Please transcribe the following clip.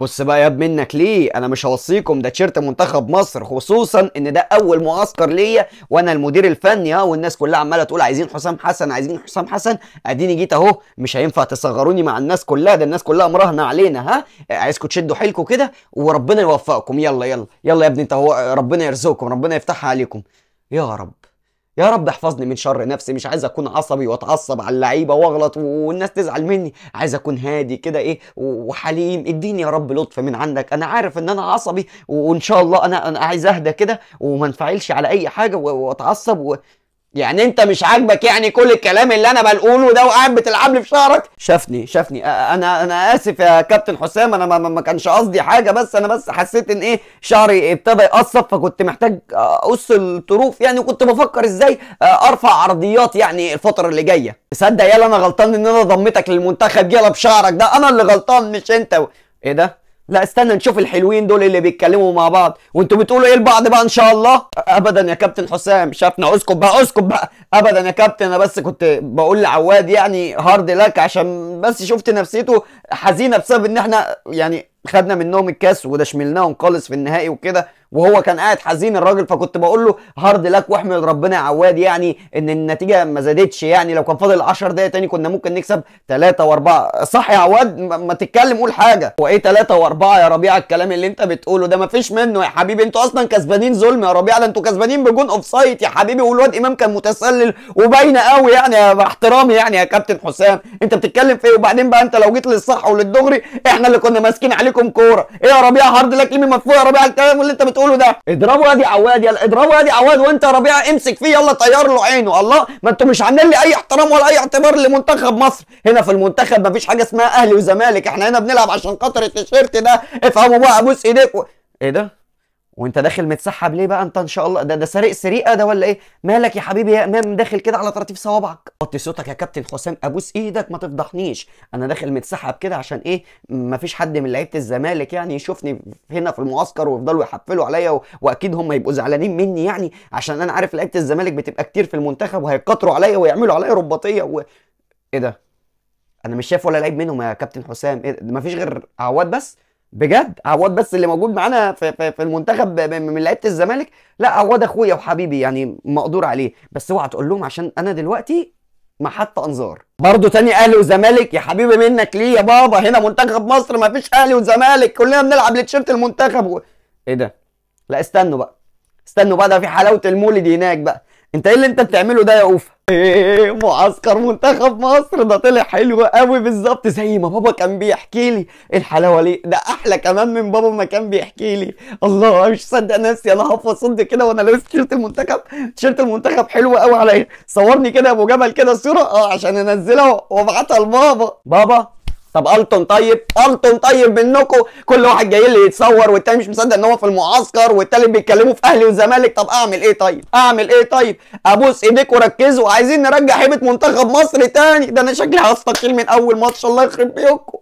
بص بقى ياب منك ليه انا مش هوصيكم ده تيشرت منتخب مصر خصوصا ان ده اول معسكر ليا وانا المدير الفني ها والناس كلها عماله تقول عايزين حسام حسن عايزين حسام حسن اديني جيت اهو مش هينفع تصغروني مع الناس كلها ده الناس كلها مراهنه علينا ها عايزكم تشدوا حيلكم كده وربنا يوفقكم يلا يلا يلا يا ابني انت هو ربنا يرزقكم ربنا يفتحها عليكم يا رب يا رب احفظني من شر نفسي مش عايز اكون عصبي واتعصب على اللعيبه واغلط والناس تزعل مني عايز اكون هادي كده ايه وحليم اديني يا رب لطف من عندك انا عارف ان انا عصبي وان شاء الله انا انا عايز اهدى كده وما انفعلش على اي حاجه واتعصب و... يعني انت مش عاجبك يعني كل الكلام اللي انا بقوله ده وقاعد بتلعب لي في شعرك شافني شافني انا انا اسف يا كابتن حسام انا ما, ما كانش قصدي حاجه بس انا بس حسيت ان ايه شعري ابتدى يقصف فكنت محتاج اقص الطروف يعني وكنت بفكر ازاي ارفع عرضيات يعني الفتره اللي جايه تصدق يلا انا غلطان ان انا ضمتك للمنتخب يلا بشعرك ده انا اللي غلطان مش انت ايه ده لا استنى نشوف الحلوين دول اللي بيتكلموا مع بعض وانتوا بتقولوا ايه لبعض بقى ان شاء الله ابدا يا كابتن حسام شافنا اسكت بقى اسكت بقى ابدا يا كابتن انا بس كنت بقول لعواد يعني هارد لك عشان بس شفت نفسيته حزينه بسبب ان احنا يعني خدنا منهم الكاس وده شملناهم خالص في النهائي وكده وهو كان قاعد حزين الراجل فكنت بقول له هارد لك واحمد ربنا يا عواد يعني ان النتيجه ما زادتش يعني لو كان فاضل 10 دقايق تاني كنا ممكن نكسب 3 و4 صح يا عواد ما تتكلم قول حاجه هو ايه 3 و4 يا ربيع الكلام اللي انت بتقوله ده ما فيش منه يا حبيبي انتوا اصلا كسبانين ظلم يا ربيع ده انتوا كسبانين بجون اوف سايت يا حبيبي والواد امام كان متسلل وباينه قوي يعني باحترامي احترامي يعني يا كابتن حسام انت بتتكلم في ايه وبعدين بقى انت لو جيت للصح وللدغري احنا اللي كنا ماسكين عليكم كوره ايه يا ربيع هارد لك ليه مدفوع يا ربيع الكلام اللي انت بتقوله بتقوله ده اضربوا ادي عواد يلا اضربوا ادي عواد وانت يا ربيع امسك فيه يلا طير له عينه الله ما انتوا مش عاملين لي اي احترام ولا اي اعتبار لمنتخب مصر هنا في المنتخب مفيش حاجه اسمها اهلي وزمالك احنا هنا بنلعب عشان خاطر التيشيرت ده افهموا بقى ابوس ايديكم ايه ده وانت داخل متسحب ليه بقى انت ان شاء الله ده ده سارق سريقه ده ولا ايه مالك يا حبيبي يا امام داخل كده على طراطيف صوابعك وطي صوتك يا كابتن حسام ابوس ايدك ما تفضحنيش انا داخل متسحب كده عشان ايه ما فيش حد من لعيبه الزمالك يعني يشوفني هنا في المعسكر ويفضلوا يحفلوا عليا و... واكيد هم يبقوا زعلانين مني يعني عشان انا عارف لعيبه الزمالك بتبقى كتير في المنتخب وهيكتروا عليا ويعملوا عليا رباطيه و... ايه ده انا مش شايف ولا لعيب منهم يا كابتن حسام إيه فيش غير عواد بس بجد عواد بس اللي موجود معانا في, في, في المنتخب من لعيبه الزمالك لا عواد اخويا وحبيبي يعني مقدور عليه بس اوعى تقول لهم عشان انا دلوقتي ما حتى انظار برضه تاني اهلي وزمالك يا حبيبي منك ليه يا بابا هنا منتخب مصر ما فيش اهلي وزمالك كلنا بنلعب لتيشيرت المنتخب و... ايه ده لا استنوا بقى استنوا بقى ده في حلاوه المولد هناك بقى انت ايه اللي انت بتعمله ده يا اوفا ايه معسكر منتخب مصر ده طلع حلو قوي بالظبط زي ما بابا كان بيحكي لي الحلاوه ليه ده احلى كمان من بابا ما كان بيحكي لي الله مش صدق نفسي انا هقف اصد كده وانا لابس تيشيرت المنتخب تيشيرت المنتخب حلو قوي عليا صورني كده يا ابو جبل كده صوره اه عشان انزلها وابعتها لبابا بابا طب التون طيب التون طيب منكم كل واحد جاي لي يتصور والتاني مش مصدق ان هو في المعسكر والتالت بيتكلموا في اهلي وزمالك طب اعمل ايه طيب اعمل ايه طيب ابوس ايديكم وركزوا عايزين نرجع هيبه منتخب مصر تاني ده انا شكلي هستقيل من اول ماتش الله يخرب بيكم